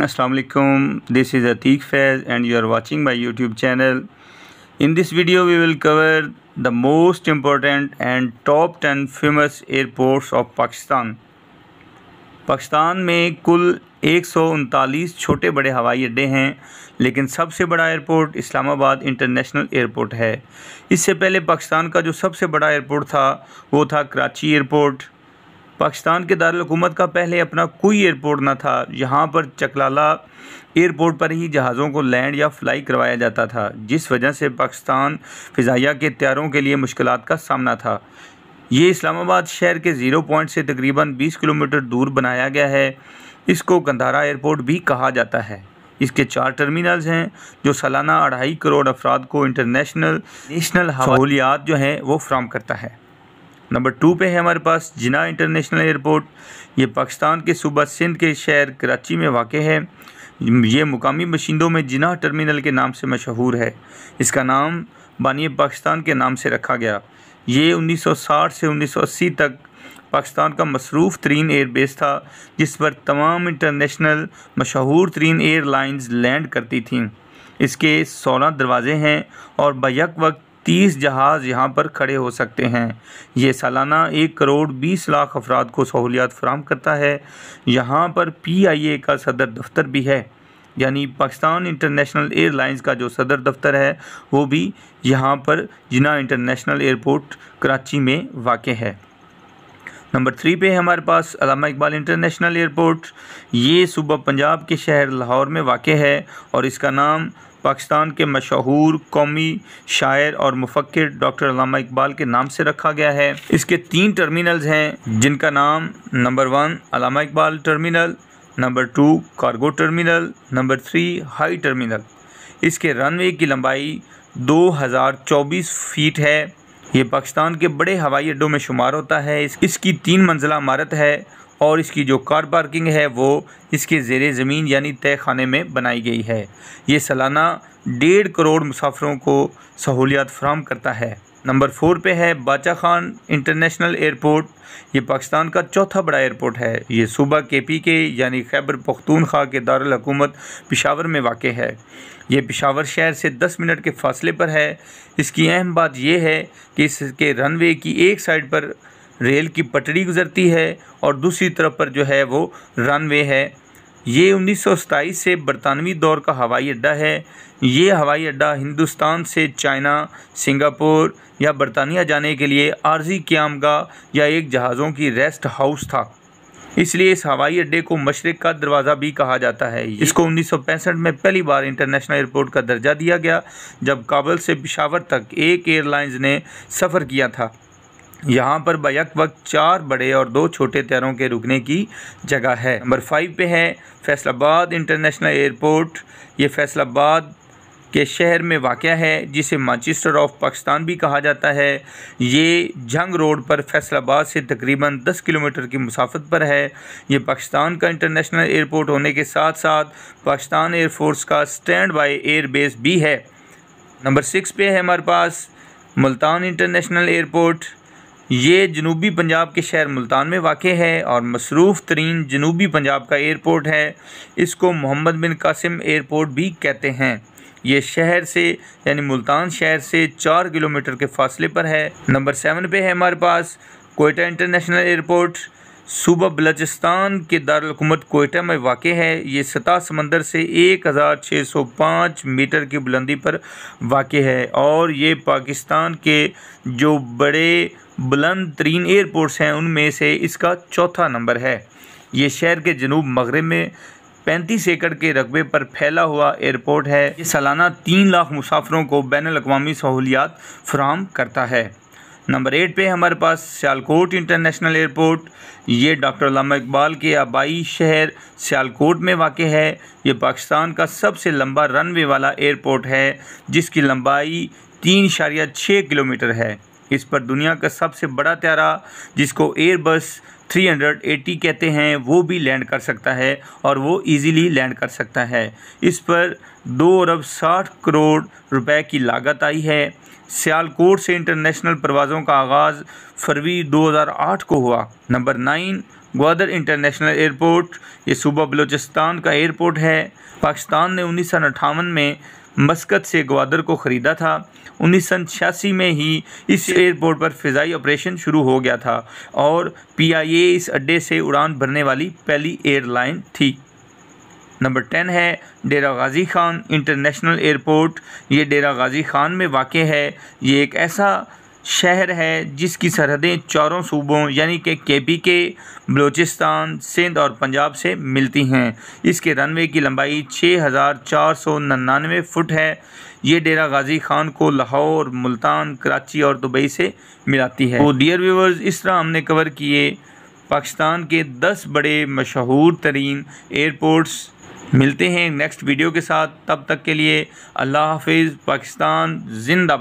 Assalamualaikum. This is Atiq Faiz and you are watching my YouTube channel. In this video we will cover the most important and top 10 famous airports of Pakistan. Pakistan में कुल एक छोटे बड़े हवाई अड्डे हैं लेकिन सबसे बड़ा एयरपोर्ट इस्लामाबाद इंटरनेशनल एयरपोर्ट है इससे पहले पाकिस्तान का जो सबसे बड़ा एयरपोर्ट था वो था कराची एयरपोर्ट पाकिस्तान के दारकूमत का पहले अपना कोई एयरपोर्ट ना था यहाँ पर चकलाला एयरपोर्ट पर ही जहाज़ों को लैंड या फ्लाई करवाया जाता था जिस वजह से पाकिस्तान फ़िज़ाइया के त्यारों के लिए मुश्किल का सामना था ये इस्लामाबाद शहर के ज़ीरो पॉइंट से तकरीबन 20 किलोमीटर दूर बनाया गया है इसको कंधारा एयरपोर्ट भी कहा जाता है इसके चार टर्मिनल्स हैं जो सालाना अढ़ाई करोड़ अफराद को इंटरनेशनल नेशनल सहूलियात जो हैं वो फ्राहम करता है नंबर टू पे है हमारे पास जिना इंटरनेशनल एयरपोर्ट ये पाकिस्तान के सूबा सिंध के शहर कराची में वाक़ है ये मुकामी बशिंदों में जिना टर्मिनल के नाम से मशहूर है इसका नाम बानिय पाकिस्तान के नाम से रखा गया ये 1960 से 1980 तक पाकिस्तान का मसरूफ़ तरीन एयरबेस था जिस पर तमाम इंटरनेशनल मशहूर तरीन एयरलाइंस लैंड करती थीं इसके 16 दरवाज़े हैं और बक वक्त तीस जहाज़ यहाँ पर खड़े हो सकते हैं ये सालाना एक करोड़ बीस लाख अफराद को सहूलियात फ्राहम करता है यहाँ पर पी आई ए का सदर दफ्तर भी है यानी पाकिस्तान इंटरनेशनल एयरलाइंस का जो सदर दफ्तर है वो भी यहाँ पर जिना इंटरनेशनल एयरपोर्ट कराची में वाक़ है नंबर थ्री पे है हमारे पास अलामा इकबाल इंटरनेशनल एयरपोर्ट ये सूबा पंजाब के शहर लाहौर में वाक़ है और इसका नाम पाकिस्तान के मशहूर कौमी शायर और मुफक्र डॉक्टर अलामा इकबाल के नाम से रखा गया है इसके तीन टर्मिनल्स हैं जिनका नाम number one Allama Iqbal terminal number two cargo terminal number three हाई टर्मिनल इसके रनवे की लंबाई 2024 फीट है ये पाकिस्तान के बड़े हवाई अड्डों में शुमार होता है इस, इसकी तीन मंजिला इमारत है और इसकी जो कार पार्किंग है वो इसके जेर ज़मीन यानी तय खाने में बनाई गई है ये सालाना डेढ़ करोड़ मुसाफरों को सहूलियात फ्राहम करता है नंबर फोर पे है बाचा खान इंटरनेशनल एयरपोर्ट ये पाकिस्तान का चौथा बड़ा एयरपोर्ट है ये सूबा के पी के यानी खैबर पख्तूनख्वा के दारकूमत पिशावर में वाक़ है ये पिशावर शहर से दस मिनट के फासले पर है इसकी अहम बात यह है कि इसके रनवे की एक साइड पर रेल की पटड़ी गुजरती है और दूसरी तरफ पर जो है वो रनवे है ये उन्नीस से बरतानवी दौर का हवाई अड्डा है ये हवाई अड्डा हिंदुस्तान से चाइना सिंगापुर या बरतानिया जाने के लिए आर्जी क्यामगा या एक जहाज़ों की रेस्ट हाउस था इसलिए इस हवाई अड्डे को मशरक़ का दरवाज़ा भी कहा जाता है इसको 1965 में पहली बार इंटरनेशनल एयरपोर्ट का दर्जा दिया गया जब काबुल से पिशावर तक एक एयरलाइंस ने सफ़र किया था यहाँ पर बैक वक्त चार बड़े और दो छोटे तैरों के रुकने की जगह है नंबर फाइव पे है फैसलाबाद इंटरनेशनल एयरपोर्ट ये फैसलाबाद के शहर में वाक़ है जिसे मानचेस्टर ऑफ पाकिस्तान भी कहा जाता है ये जंग रोड पर फैसलाबाद से तकरीबन 10 किलोमीटर की मुसाफत पर है ये पाकिस्तान का इंटरनेशनल एयरपोर्ट होने के साथ साथ पाकिस्तान एयरफोर्स का स्टैंड बाई एयर बेस भी है नंबर सिक्स पे है हमारे पास मुल्तान इंटरनेशनल एयरपोर्ट ये जनूबी पंजाब के शहर मुल्तान में वाक़ है और मसरूफ़ तरीन जनूबी पंजाब का एयरपोर्ट है इसको मोहम्मद बिन कासिम एयरपोर्ट भी कहते हैं ये शहर से यानी मुल्तान शहर से चार किलोमीटर के फासले पर है नंबर सेवन पे है हमारे पास कोयटा इंटरनेशनल एयरपोर्ट सूबह बलोचिस्तान के दारकूमत कोयटा में वाक़ है ये सतह समंदर से एक हज़ार छः सौ पाँच मीटर की बुलंदी पर वाक़ है और ये पाकिस्तान के जो बड़े बुलंद तरीन एयरपोर्ट्स हैं उनमें से इसका चौथा नंबर है ये शहर के जनूब मगरब में पैंतीस एकड़ के रकबे पर फैला हुआ एयरपोर्ट है ये सालाना तीन लाख मुसाफरों को बैन अवी सहूलियात फ्राहम करता है नंबर एट पे हमारे पास सियालकोट इंटरनेशनल एयरपोर्ट ये डॉक्टर लामा इकबाल के आबाई शहर सियालकोट में वाक़ है ये पाकिस्तान का सबसे लंबा रनवे वाला एयरपोर्ट है जिसकी लंबाई तीन इशारिया छः किलोमीटर है इस पर दुनिया का सबसे बड़ा त्यारा जिसको एयरबस 380 कहते हैं वो भी लैंड कर सकता है और वो इजीली लैंड कर सकता है इस पर दो अरब साठ करोड़ रुपए की लागत आई है सियालकोट से इंटरनेशनल परवाज़ों का आगाज़ फरवरी 2008 को हुआ number nine Gwadar international airport ये सूबा बलूचिस्तान का एयरपोर्ट है पाकिस्तान ने उन्नीस में मस्कत से ग्वादर को ख़रीदा था उन्नीस सौ छियासी में ही इस एयरपोर्ट पर फ़िज़ाई ऑपरेशन शुरू हो गया था और पीआईए इस अड्डे से उड़ान भरने वाली पहली एयरलाइन थी नंबर टेन है डेरा गाजी खान इंटरनेशनल एयरपोर्ट ये डेरा गाजी खान में वाक़ है ये एक ऐसा शहर है जिसकी सरहदें चारों सूबों यानी कि के पी के बलूचिस्तान सिंध और पंजाब से मिलती हैं इसके रनवे की लंबाई छः हज़ार चार सौ निन्यानवे फुट है ये डेरा गाजी खान को लाहौर मुल्तान कराची और दुबई से मिलाती है तो डियर व्यूवर्स इस तरह हमने कवर किए पाकिस्तान के दस बड़े मशहूर तरीन एयरपोर्ट्स मिलते हैं नेक्स्ट वीडियो के साथ तब तक के लिए अल्लाह हाफिज़ पाकिस्तान जिंदाबाद